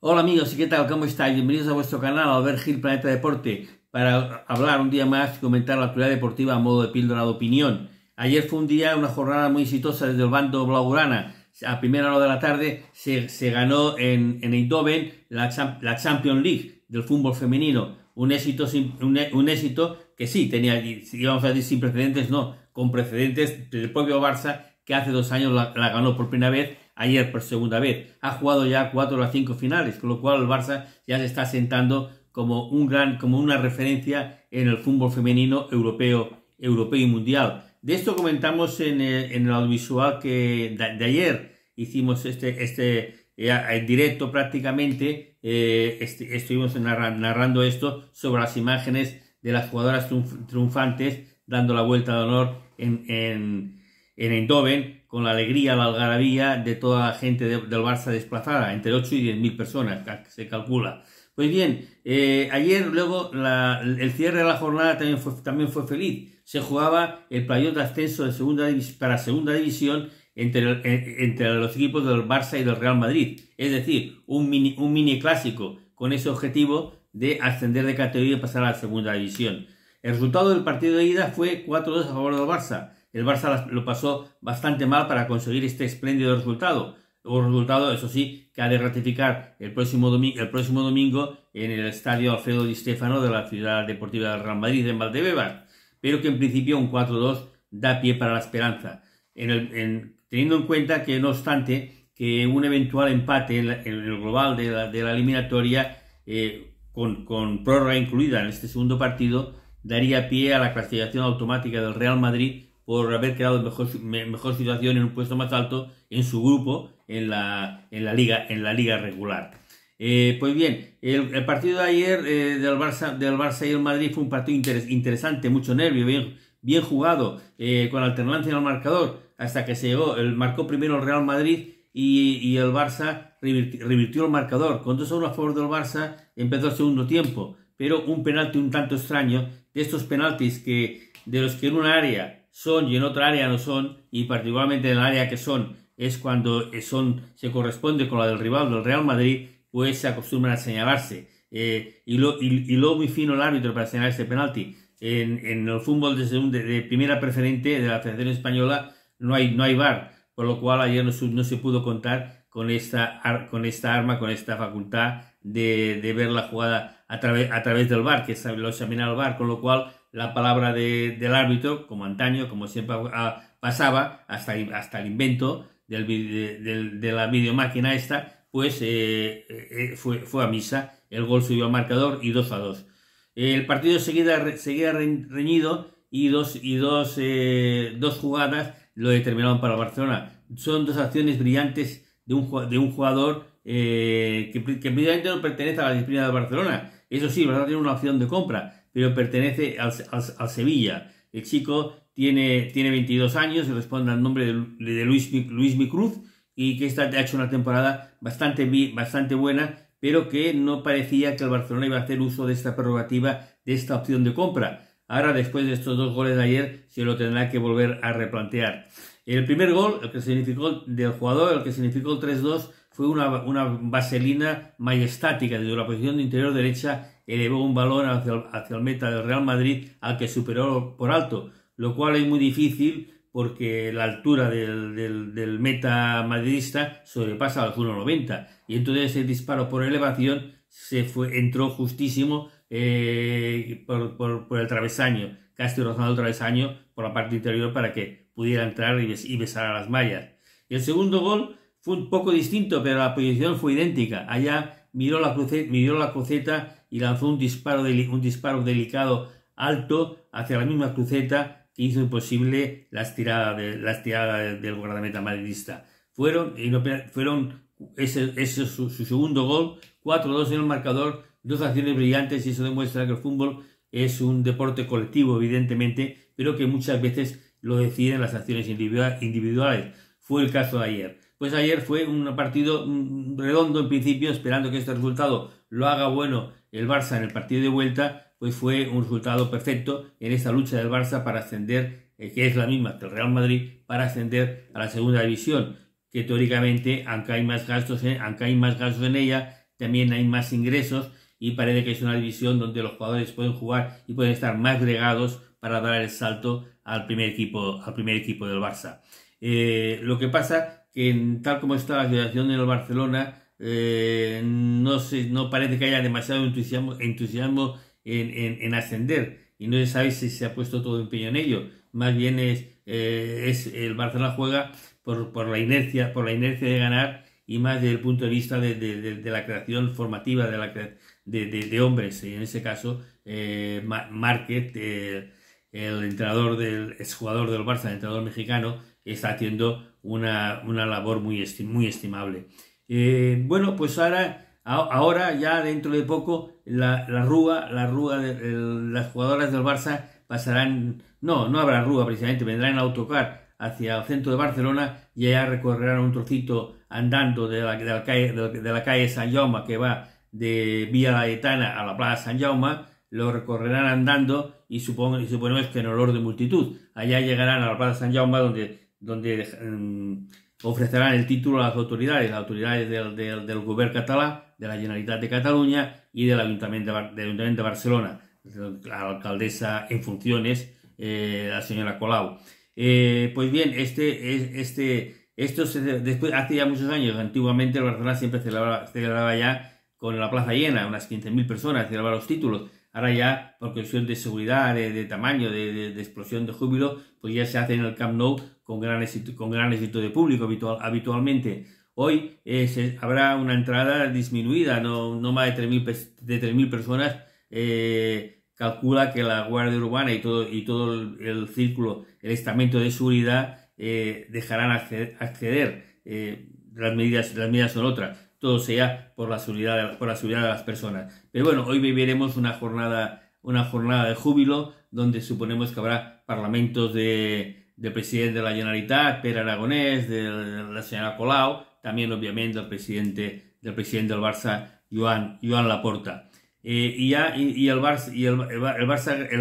Hola amigos, ¿qué tal? ¿Cómo estáis? Bienvenidos a vuestro canal Albert Gil Planeta Deporte para hablar un día más y comentar la actualidad deportiva a modo de píldora de opinión. Ayer fue un día, una jornada muy exitosa desde el bando blaugrana. A primera hora de la tarde se, ganó en, en Eindhoven la, la, Champions League del fútbol femenino. Un éxito, un, un que sí tenía, íbamos a decir sin precedentes, no, con precedentes del propio Barça que hace dos años la ganó por primera vez ayer por segunda vez. Ha jugado ya cuatro o cinco finales, con lo cual el Barça ya se está sentando como, un gran, como una referencia en el fútbol femenino europeo, europeo y mundial. De esto comentamos en eh, el, audiovisual que de, ayer hicimos este, este eh, en directo prácticamente, eh, este, estuvimos narrando esto sobre las imágenes de las jugadoras triunfantes dando la vuelta de honor en en Eindhoven con la alegría, la algarabía de toda la gente del Barça desplazada, entre 8 y 10 mil personas, se calcula. Pues bien, eh, ayer luego el cierre de la jornada también fue, también fue feliz. Se jugaba el playoff de ascenso de segunda para segunda división eh, entre, los equipos del Barça y del Real Madrid. Es decir, un mini, un mini clásico con ese objetivo de ascender de categoría y pasar a la segunda división. El resultado del partido de ida fue 4-2 a favor del Barça el Barça lo pasó bastante mal para conseguir este espléndido resultado. Un resultado, eso sí, que ha de ratificar el próximo, domingo, en el estadio Alfredo Di Stefano de la Ciudad Deportiva del Real Madrid, en Valdebebas, pero que en principio un 4-2 da pie para la esperanza. teniendo en cuenta que, no obstante, que un eventual empate en, el global de la, eliminatoria, eh, con, con prórroga incluida en este segundo partido, daría pie a la clasificación automática del Real Madrid por haber quedado mejor, mejor situación en un puesto más alto en su grupo en la, en la, liga, en la liga regular. Eh, pues bien, el, partido de ayer eh, del, Barça, del Barça y el Madrid fue un partido interesante, mucho nervio, bien, bien jugado, eh, con alternancia en el marcador, hasta que se llegó, el, marcó primero el Real Madrid y, el Barça revirtió, el marcador. Con dos a a favor del Barça empezó el segundo tiempo, pero un penalti un tanto extraño, de estos penaltis que, de los que en un área son y en otra área no son, y particularmente en el área que son es cuando son, se corresponde con la del rival del Real Madrid, pues se acostumbran a señalarse. Eh, y, lo, y, y muy fino el árbitro para señalar este penalti. En, en el fútbol de, de, primera preferente de la Federación Española no hay, no hay VAR, por lo cual ayer no, no se pudo contar con esta, con esta arma, con esta facultad de, de ver la jugada a, través a través del VAR, que lo examina el VAR, con lo cual la palabra de, del árbitro, como antaño, como siempre pasaba, hasta, hasta el invento de, la videomáquina esta, pues eh, eh, eh, fue, a misa. El gol subió al marcador y 2 a 2. El partido seguía, seguía reñido y dos, y dos, dos jugadas lo determinaron para Barcelona. Son dos acciones brillantes de un, de un jugador que, que, no pertenece a la disciplina de Barcelona. Eso sí, Barcelona tiene una opción de compra, pero pertenece al, Sevilla. El chico tiene, tiene 22 años y responde al nombre de, de Luis, Luis Micruz y que está ha hecho una temporada bastante, bastante buena, pero que no parecía que el Barcelona iba a hacer uso de esta prerrogativa, de esta opción de compra. Ahora, después de estos dos goles de ayer, se lo tendrá que volver a replantear. El primer gol, el que significó del jugador, el que significó el 3-2, fue una, una vaselina majestática desde la posición de interior derecha elevó un balón hacia el, meta del Real Madrid al que superó por alto, lo cual es muy difícil porque la altura del, meta madridista sobrepasa los 1,90 y entonces el disparo por elevación se entró justísimo eh, por, el travesaño, casi rozando el travesaño por la parte interior para que pudiera entrar y, besar a las mallas. Y el segundo gol fue un poco distinto, pero la posición fue idéntica. Allá miró la, miró la cruceta y lanzó un disparo, delicado alto hacia la misma cruceta que hizo imposible la estirada del guardameta madridista. Fueron, fueron ese, ese su, segundo gol, 4-2 en el marcador, dos acciones brillantes y eso demuestra que el fútbol es un deporte colectivo, evidentemente, pero que muchas veces lo deciden las acciones individuales. Fue el caso de ayer. Pues ayer fue un partido redondo en principio, esperando que este resultado lo haga bueno el Barça en el partido de vuelta, pues fue un resultado perfecto en esa lucha del Barça para ascender, eh, que es la misma que el Real Madrid, para ascender a la segunda división, que teóricamente, aunque hay más gastos en, hay más gastos en ella, también hay más ingresos y parece que es una división donde los jugadores pueden jugar y pueden estar más agregados para dar el salto al primer equipo, al primer equipo del Barça. Eh, lo que pasa que en, tal como está la situación en el Barcelona, eh, no, no parece que haya demasiado entusiasmo, en, en, ascender y no se sabe si se ha puesto todo empeño en ello. Más bien es, eh, es el Barcelona juega por, por, la inercia, por la inercia de ganar y más desde el punto de vista de, la creación formativa de, la, de, hombres. Y en ese caso, eh, Márquez, el entrenador del exjugador del Barça, el entrenador mexicano, está haciendo una, labor muy, muy estimable. Eh, bueno, pues ahora, ahora ya dentro de poco la, la Rúa, la Rúa de, las jugadoras del Barça pasarán, no, no habrá Rúa precisamente, vendrán en autocar hacia el centro de Barcelona y allá recorrerán un trocito andando de la, de la calle, San Jaume que va de Vía Laetana a la Plaza San Jaume, lo recorrerán andando y, supongo, y suponemos que en olor de multitud. Allá llegarán a la Plaza San Jaume donde donde em, ofrecerán el título a las autoridades, las autoridades del, del, catalán, de la Generalitat de Cataluña y del Ayuntamiento de, Barcelona, la alcaldesa en funciones, eh, la señora Colau. Eh, pues bien, este, este esto después, hace ya muchos años, antiguamente el Barcelona siempre celebraba, celebraba ya con la plaza llena, unas 15.000 personas, celebraba los títulos Ahora ya, por cuestión de seguridad, de, tamaño, de, explosión de júbilo, pues ya se hace en el Camp Nou con gran éxito, con gran éxito de público habitualmente. Hoy habrá una entrada disminuida, no, más de 3.000 personas. Eh, calcula que la Guardia Urbana y todo, el, círculo, el estamento de seguridad, eh, dejarán acceder. Eh, las, medidas, las medidas son otras todo sea por la seguridad, por la de las personas. Pero bueno, hoy viviremos una jornada, una jornada de júbilo donde suponemos que habrá parlamentos de, del presidente de la Generalitat, Per Aragonés, de, la señora Colau, también obviamente el presidente del, presidente del Barça, Joan, Laporta. y, ya, y, el Barça, y el, el,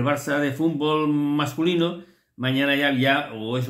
Barça, de fútbol masculino mañana ya, ya o eh,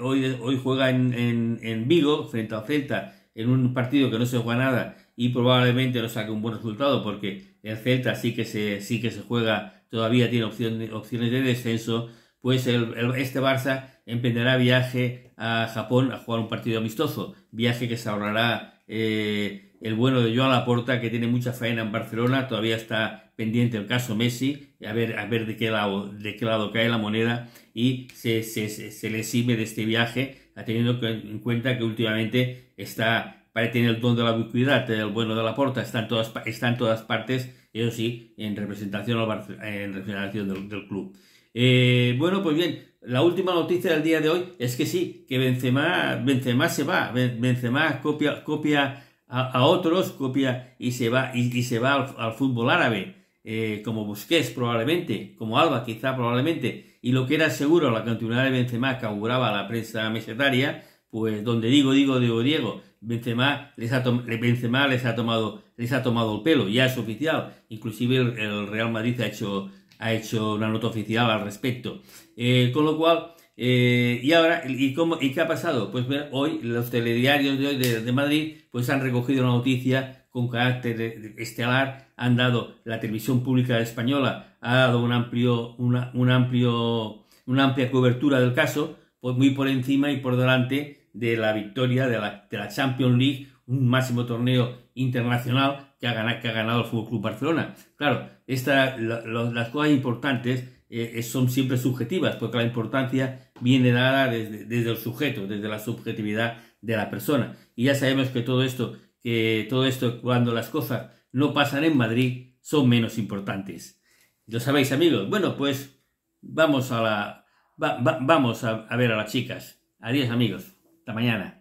hoy, juega en, en, en Vigo frente a... Celta en un partido que no se juega nada y probablemente no saque un buen resultado porque el Celta sí que se, sí que se juega, todavía tiene opciones de descenso, pues el, este Barça emprenderá viaje a Japón a jugar un partido amistoso, viaje que se ahorrará eh, el bueno de Joan Laporta que tiene mucha faena en Barcelona, todavía está pendiente el caso Messi, a ver, a ver de, qué lado, de qué lado cae la moneda y se, se, se, se le exime de este viaje teniendo en cuenta que últimamente está, para tener el don de la ubicuidad, el bueno de la porta, está en todas, está todas partes, eso sí, en representación, en representación del, club. Eh, bueno, pues bien, la última noticia del día de hoy es que sí, que Benzema, Benzema se va, Benzema copia, copia a, otros, copia y se va, y, se va al, fútbol árabe, eh, como Busquets probablemente, como Alba quizá probablemente, y lo que era seguro la continuidad de Benzema que auguraba la prensa mesetaria, pues donde digo, digo, digo, Diego, Benzema les ha, Benzema les ha, tomado, les ha tomado el pelo, ya es oficial, inclusive el, Real Madrid ha hecho, ha hecho una nota oficial al respecto. Eh, con lo cual, eh, y ahora, ¿y, cómo, ¿y qué ha pasado? Pues hoy los telediarios de hoy de, Madrid pues han recogido la noticia con carácter estelar han dado la televisión pública española, ha dado un amplio, una, un amplio, una amplia cobertura del caso, pues muy por encima y por delante de la victoria de la, de la Champions League, un máximo torneo internacional que ha ganado, que ha ganado el FC Barcelona. Claro, las cosas importantes eh, eh, son siempre subjetivas, porque la importancia viene dada desde, desde el sujeto, desde la subjetividad de la persona. Y ya sabemos que todo esto, que todo esto, cuando las cosas no pasan en Madrid son menos importantes. Lo sabéis amigos. Bueno, pues vamos a la... vamos ver a las chicas. Adiós amigos. Hasta mañana.